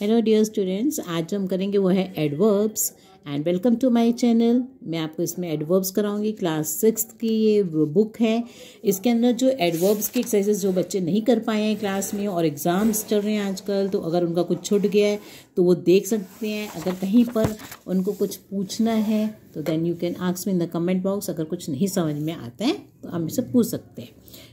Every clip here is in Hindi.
हेलो डियर स्टूडेंट्स आज जो हम करेंगे वो है adverbs and welcome to my channel मैं आपको इसमें एडवर्ब्स कराऊंगी क्लास सिक्स की ये बुक है इसके अंदर जो एडवर्ब्स की एक्सरसाइज जो बच्चे नहीं कर पाए हैं क्लास में और एग्ज़ाम्स चल रहे हैं आजकल तो अगर उनका कुछ छूट गया है तो वो देख सकते हैं अगर कहीं पर उनको कुछ पूछना है तो then you can ask me in the comment box अगर कुछ नहीं समझ में आता है तो हम इसे पूछ सकते हैं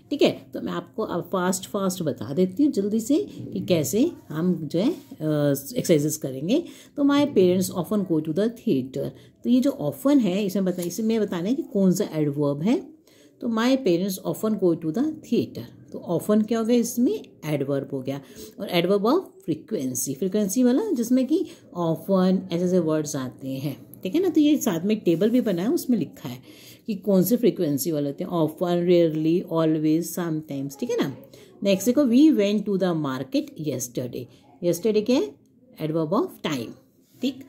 ठीक है तो मैं आपको अब फास्ट फास्ट बता देती हूँ जल्दी से कि कैसे हम जो है एक्सरसाइजेस करेंगे तो my parents often go to the theatre तो ये जो ऑफन है इसमें बता इसे मैं बताने कि कौन सा एडवर्ब है तो my parents often go to the theatre तो ऑफन क्या हो गया इसमें एडवर्ब हो गया और एडवर्ब ऑफ फ्रीक्वेंसी फ्रीक्वेंसी वाला जिसमें कि ऑफन ऐसे ऐसे वर्ड्स आते हैं ठीक है ना तो ये साथ में एक टेबल भी बना है उसमें लिखा है कि कौन से फ्रिक्वेंसी वाले होते हैं ऑफन रेयरली ऑलवेज समटाइम्स ठीक है ना नेक्स्ट देखो we went to the market yesterday yesterday क्या है एडवर्ब ऑफ टाइम ठीक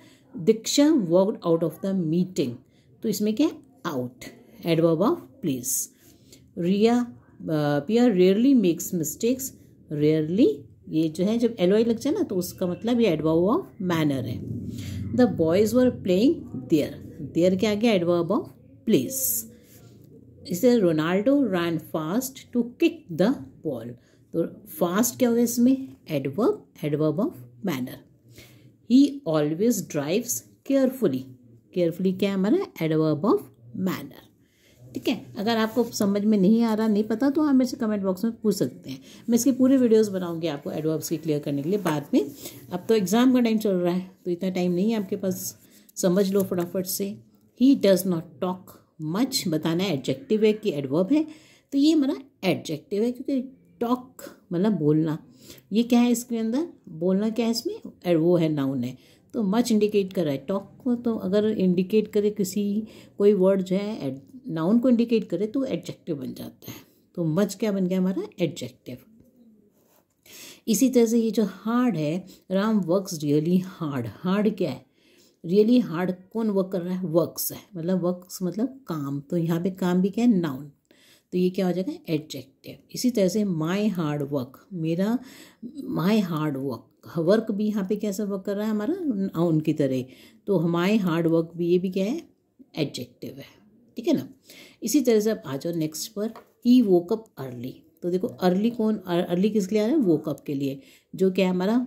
Diksha worked out of the meeting तो इसमें क्या है out adverb of place Riya Piya rarely makes mistakes rarely ये जो है जब एलोई लग जाए ना तो उसका मतलब ये एडवाव ऑफ मैनर है the boys were playing there there के आगे एडवर्ब ऑफ प्लेस इसे Ronaldo run fast to kick the ball तो फास्ट क्या हुआ इसमें adverb adverb of manner he always drives carefully carefully क्या है हमारा एडवर्ब ऑफ मैनर ठीक है अगर आपको समझ में नहीं आ रहा नहीं पता तो आप मेरे से कमेंट बॉक्स में पूछ सकते हैं मैं इसके पूरे वीडियोस बनाऊंगी आपको एडवर्ब्स की क्लियर करने के लिए बाद में अब तो एग्ज़ाम का टाइम चल रहा है तो इतना टाइम नहीं है आपके पास समझ लो फटाफट से he does not talk much बताना एडजेक्टिव है कि एडवर्ब है तो ये हमारा एडजेक्टिव है क्योंकि टॉक मतलब बोलना ये क्या है इसके अंदर बोलना क्या है इसमें एड वो है नाउन है तो मच इंडिकेट कर रहा है टॉक को तो अगर इंडिकेट करे किसी कोई वर्ड जो है नाउन को इंडिकेट करे तो एडजेक्टिव बन जाता है तो मच क्या बन गया हमारा एडजेक्टिव इसी तरह से ये जो हार्ड है Ram works really hard hard क्या है रियली हार्ड कौन वर्क कर रहा है वर्क्स है मतलब वर्क्स मतलब काम तो यहाँ पे काम भी क्या है नाउन तो ये क्या हो जाएगा एडजेक्टिव इसी तरह से माई हार्ड वर्क मेरा माय हार्ड वर्क वर्क भी यहाँ पे कैसा वर्क कर रहा है हमारा नाउन की तरह तो हमारे हार्ड वर्क भी ये भी क्या है एडजेक्टिव है ठीक है ना इसी तरह से आप आ जाओ नेक्स्ट पर ई वोकअप अर्ली तो देखो अर्ली कौन अर्ली किस लिए आ रहा है वोकअप के लिए जो क्या है हमारा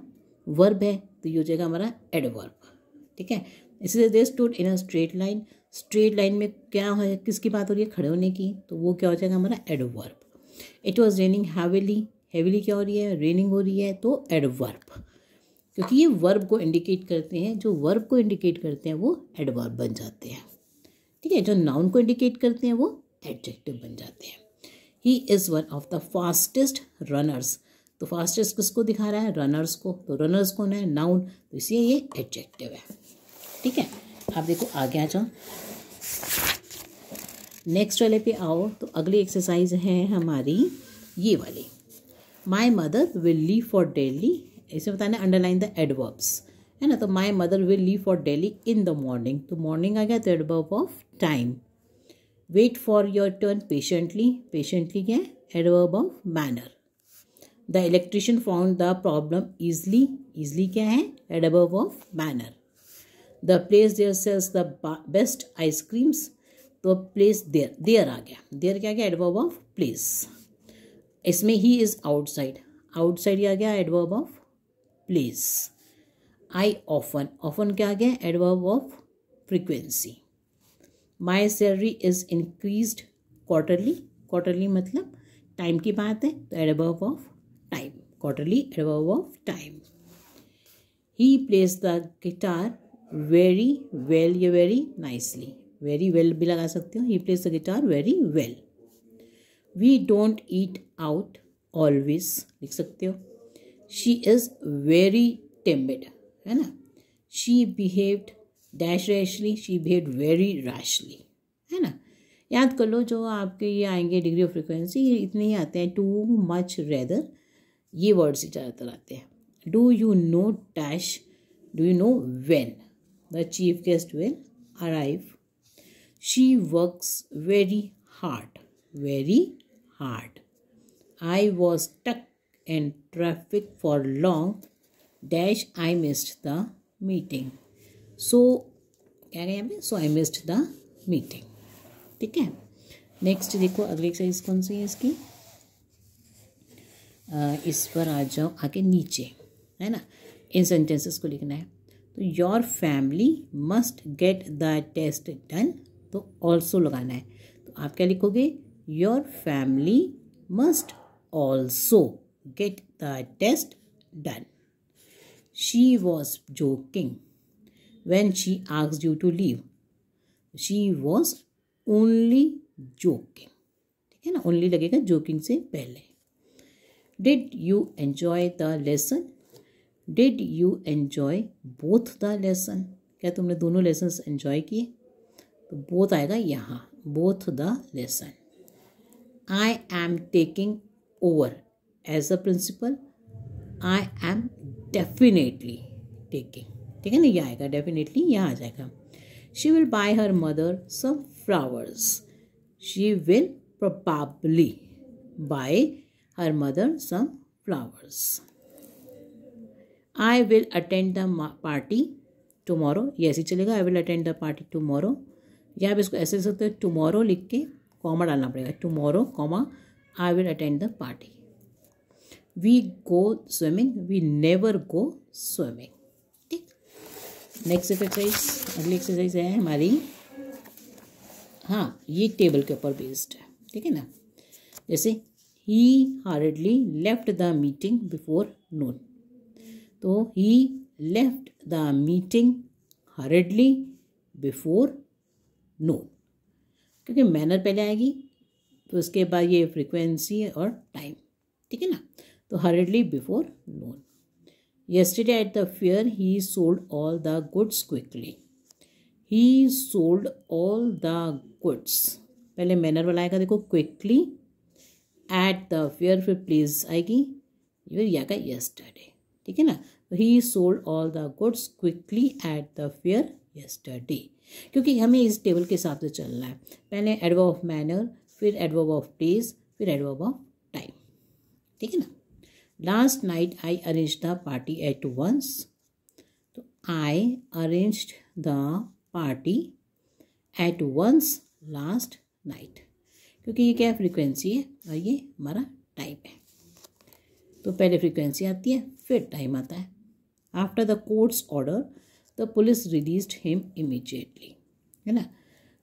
वर्ब है तो ये हो जाएगा हमारा एडवर्ब ठीक है इसी तरह they stood in a straight line straight line में क्या है किसकी बात हो रही है खड़े होने की तो वो क्या हो जाएगा हमारा adverb it was raining heavily heavily क्या हो रही है रेनिंग हो रही है तो एडवर्ब क्योंकि ये वर्ब को इंडिकेट करते हैं जो वर्ब को इंडिकेट करते हैं वो एडवर्ब बन जाते हैं ठीक है जो नाउन को इंडिकेट करते हैं वो एडजेक्टिव बन जाते हैं he is one of the fastest runners तो फास्टेस्ट किसको दिखा रहा है रनर्स को तो रनर्स कौन है नाउन तो इसलिए ये एडजेक्टिव है ठीक है आप देखो आगे आ जाओ नेक्स्ट वाले पे आओ तो अगली एक्सरसाइज है हमारी ये वाली my mother will leave for daily इसे बताना अंडरलाइन द एडवर्ब्स है ना तो my mother will leave for daily in the morning तो मॉर्निंग आ गया third verb of time wait for your turn patiently patiently क्या है adverb of manner the electrician found the problem easily easily क्या है adverb of manner the place there sells the best ice creams तो प्लेस देयर देयर आ गया देयर क्या गया एडवर्ब ऑफ प्लेस इसमें ही इज आउटसाइड आउटसाइड आ गया adverb of place I often often क्या आ गया adverb of frequency my salary is increase quarterly quarterly मतलब टाइम की बात है तो adverb of time quarterly adverb of time he plays the guitar very well या वेरी नाइसली वेरी वेल भी लगा सकते हो he plays the guitar very well we don't eat out always लिख सकते हो शी इज़ वेरी टेम्बेड है ना she behaved dash rashly she behaved very rashly है ना याद कर लो जो आपके ये आएंगे डिग्री ऑफ फ्रिक्वेंसी ये इतने ही आते हैं टू मच रेदर ये वर्ड्स ज़्यादातर आते हैं do you know dash do you know when the chief guest will arrive she works very hard very hard I was stuck in traffic for long dash I missed the meeting so क्या गया पे so I missed the meeting ठीक है नेक्स्ट देखो अगली एक्सरसाइज कौन सी है इसकी uh, इस पर आ जाओ आके नीचे है ना इन सेंटेंसेस को लिखना है तो your family must get the test done तो ऑल्सो लगाना है तो आप क्या लिखोगे your family must also get the test done She was joking when she asked you to leave. She was only joking. ठीक है ना ओनली लगेगा जोकिंग से पहले did you enjoy the lesson did you enjoy both the lesson क्या तुमने दोनों लेसन एन्जॉय किए तो बोथ आएगा यहाँ both the lesson I am taking over as a principal I am definitely taking ठीक है ना यह आएगा डेफिनेटली यह आ जाएगा she will buy her mother some flowers she will probably buy her mother some flowers I will attend the party tomorrow ये ऐसे चलेगा I will attend the party tomorrow या आप इसको ऐसे लिख सकते हो टुमारो लिख के कॉमा डालना पड़ेगा tomorrow comma I will attend the party we go swimming we never go swimming ठीक नेक्स्ट एक्सरसाइज अगली एक्सरसाइज है हमारी हाँ ये टेबल के ऊपर बेस्ड है ठीक है ना जैसे he hardly left the meeting before noon तो he left the meeting hardly before noon क्योंकि मैनर पहले आएगी तो उसके बाद ये फ्रीक्वेंसी और टाइम ठीक है ना तो hardly before noon yesterday at the fair he sold all the goods quickly he sold all the goods पहले मैनर वाला आएगा देखो क्विकली एट द फेयर फिर प्लीज आएगी फिर या का यस्टरडे ठीक है ना he sold all the goods quickly at the fair yesterday क्योंकि हमें इस टेबल के हिसाब से तो चलना है पहले एडवर्ब ऑफ मैनर फिर एडवर्ब ऑफ प्लेस फिर एडवर्ब ऑफ टाइम ठीक है ना last night I arrange the party at once तो I arrange the party at once last night क्योंकि ये क्या फ्रीक्वेंसी है और ये हमारा टाइम है तो पहले फ्रीक्वेंसी आती है फिर टाइम आता है after the courts order the police release him immediately है ना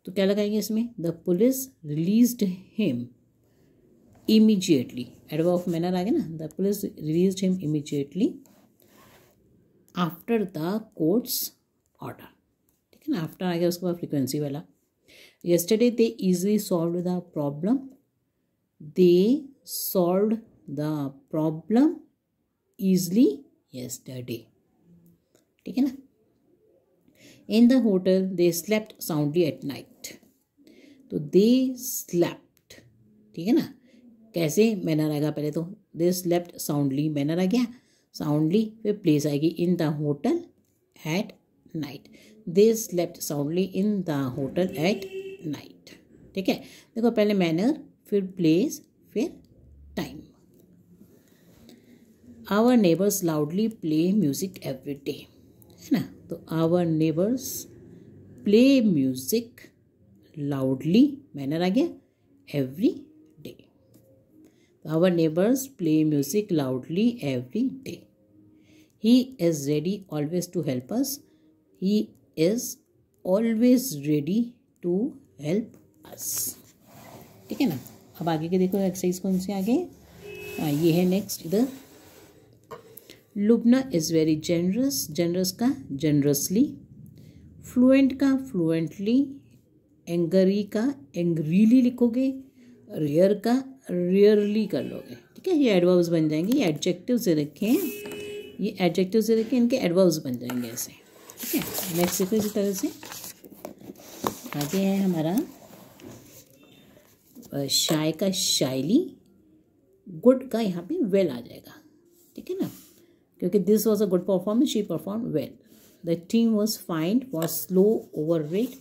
तो क्या लगाएंगे इसमें the police release him immediately adverb of manner आ गया ना the police released him immediately after the court's order ठीक है ना after आ गया उसके बाद फ्रिक्वेंसी वाला yesterday they easily solved the problem they solved the problem easily yesterday ठीक है ना in the hotel they slept soundly at night तो they slept ठीक है ना कैसे मैनर आएगा पहले तो दे स्लेप्ट साउंडली मैनर आ गया साउंडली फिर प्लेस आएगी in the hotel at night they slept soundly in the hotel at night ठीक है देखो पहले मैनर फिर प्लेस फिर time our neighbours loudly play music every day है ना तो our neighbours play music loudly manner आ गया every Our neighbors play music loudly every day. He is ready always to help us. He is always ready to help us. ठीक है ना अब आगे के देखो एक्सरसाइज कौन सी आगे हाँ ये है नेक्स्ट इधर Lubna is very generous generous का जनरसली फ्लुएंट का फ्लुएंटली एंगरी का एंग्रीली लिखोगे रेयर का रेयरली कर लोगे ठीक है ये एडवर्ब्स बन जाएंगे ये एडजेक्टिव से रखें ये एडजेक्टिव से रखें इनके एडवर्ब्स बन जाएंगे ऐसे ठीक है नेक्स्ट देखो इसी तरह से आगे है हमारा शाय का शायली गुड का यहाँ पे वेल आ जाएगा ठीक है ना क्योंकि this was a good performance she perform well the team was fined was slow over weight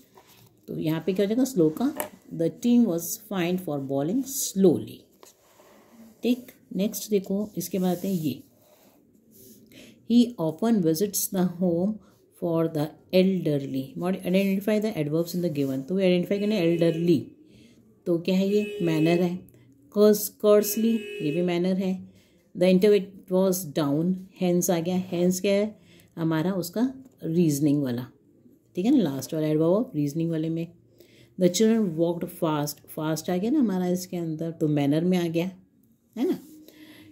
तो यहाँ पे क्या हो जाएगा स्लो का the team was fined for bowling slowly ठीक नेक्स्ट देखो इसके बाद है ये he often visits the home for the elderly Mod identify the adverbs in the given तो identify करना elderly तो क्या है ये manner है curse coarsely ये भी manner है the interview was down hence आ गया hence क्या है हमारा उसका reasoning वाला ठीक है ना लास्ट वाला एडवर्ब ऑफ रीजनिंग वाले में the children walked fast fast आ गया ना हमारा इसके अंदर तो मैनर में आ गया है ना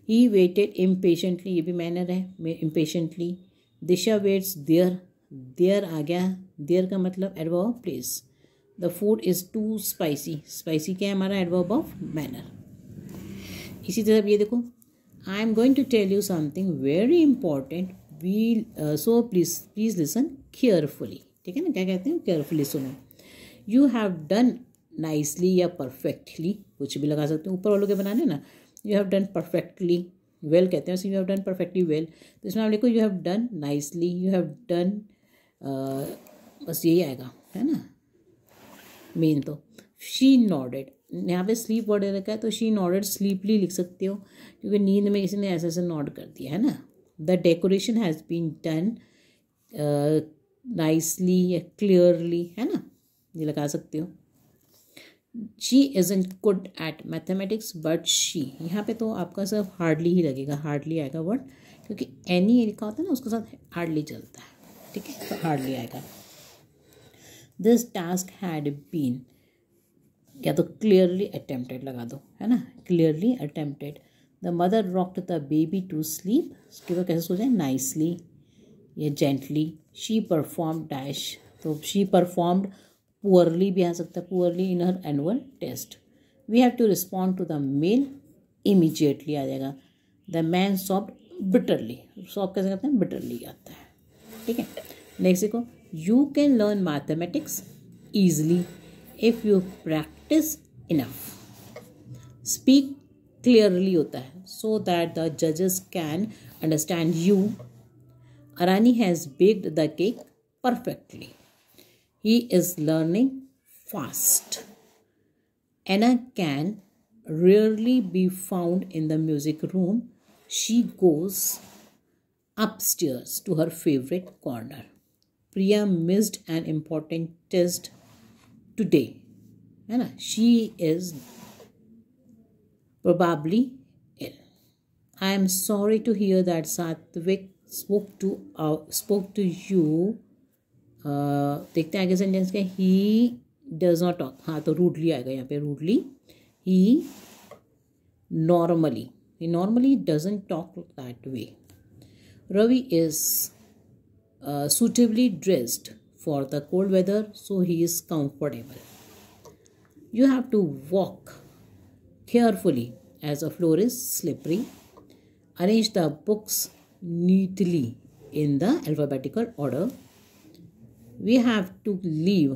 ही वेटेड इम्पेशेंटली ये भी मैनर है impatiently Disha waits there there आ गया देयर का मतलब adverb of place the food is too spicy spicy क्या है हमारा एडवर्ब ऑफ मैनर इसी तरह ये देखो I am going to tell you something very important we so please please listen carefully ठीक है ना क्या कहते हैं केयरफुली सुनो यू हैव डन नाइसली या परफेक्टली कुछ भी लगा सकते हो ऊपर वालों के बनाने ना you have done perfectly well कहते हैं you have done perfectly well तो इसमें आप लिखो you have done nicely you have done बस यही आएगा है ना मेन तो शी नॉडेड यहाँ पे स्लीप वर्ड रखा है तो शी नॉडेड स्लीपली लिख सकते हो क्योंकि नींद में किसी ने ऐसे ऐसे नॉड कर दिया है ना the decoration has been done nicely या क्लियरली है ना ये लगा सकते हो she is in good at mathematics but she यहाँ पे तो आपका सिर्फ हार्डली ही लगेगा हार्डली आएगा वर्ड क्योंकि एनी लिखा होता है ना उसके साथ हार्डली चलता है ठीक है तो हार्डली आएगा दिस टास्क हैड बीन या तो क्लियरली अटेम्प्टेड लगा दो है ना clearly attempted the mother rocked the baby to sleep उसके बाद कैसे जाए नाइसली या जेंटली शी परफॉर्म डैश तो शी परफॉर्म्ड पुअरली भी आ सकता है poorly in her annual test we have to respond to the mail immediately आ जाएगा the man sobbed bitterly soft कैसे कहते हैं बिटरली आता है ठीक है नेक्स्ट देखो you can learn mathematics easily if you practise enough speak clearly होता है सो दैट द जजेस can understand you Arani has baked the cake perfectly He is learning fast. Anna can rarely be found in the music room. She goes upstairs to her favorite corner. Priya missed an important test today. Anna, she is probably ill. I am sorry to hear that Satvik spoke to uh, spoke to you देखते हैं आगे सेंटेंस के ही डज नॉट टॉक हाँ तो रूडली आएगा यहाँ पे rudely he normally he normally doesn't talk that way Ravi is suitably dressed for the cold weather so he is comfortable you have to walk carefully as a floor is slippery arrange the books neatly in the alphabetical order we have to leave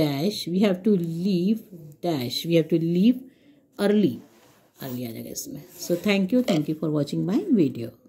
dash we have to leave dash we have to leave early early आ जाएगा इसमें thank you, you thank you for